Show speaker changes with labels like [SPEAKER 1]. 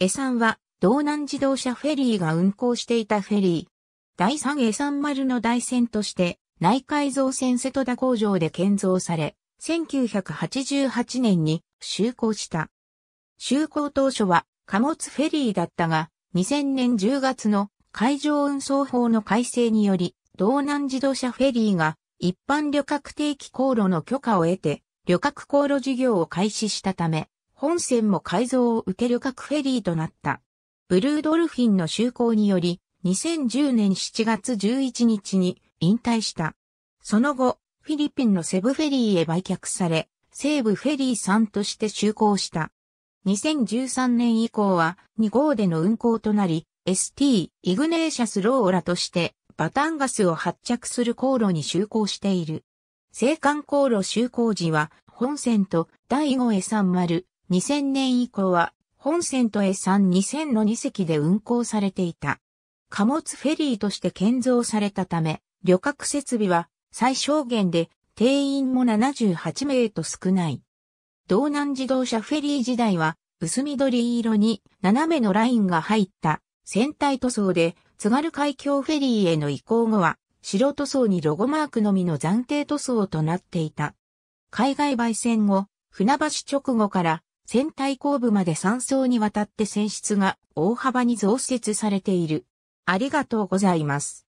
[SPEAKER 1] 江山は、道南自動車フェリーが運行していたフェリー。第3江山丸の台船として、内海造船瀬戸田工場で建造され、1988年に就航した。就航当初は貨物フェリーだったが、2000年10月の海上運送法の改正により、道南自動車フェリーが一般旅客定期航路の許可を得て、旅客航路事業を開始したため、本船も改造を受ける各フェリーとなった。ブルードルフィンの就航により、2010年7月11日に引退した。その後、フィリピンのセブフェリーへ売却され、西部フェリーさんとして就航した。2013年以降は2号での運航となり、ST、イグネーシャス・ローラとして、バタンガスを発着する航路に就航している。青函航路就航時は、本線と第5へ30、2000年以降は本線と A32000 の2隻で運行されていた。貨物フェリーとして建造されたため、旅客設備は最小限で定員も78名と少ない。道南自動車フェリー時代は薄緑色に斜めのラインが入った船体塗装で津軽海峡フェリーへの移行後は白塗装にロゴマークのみの暫定塗装となっていた。海外焙煎後、船橋直後から船体後部まで3層にわたって船室が大幅に増設されている。ありがとうございます。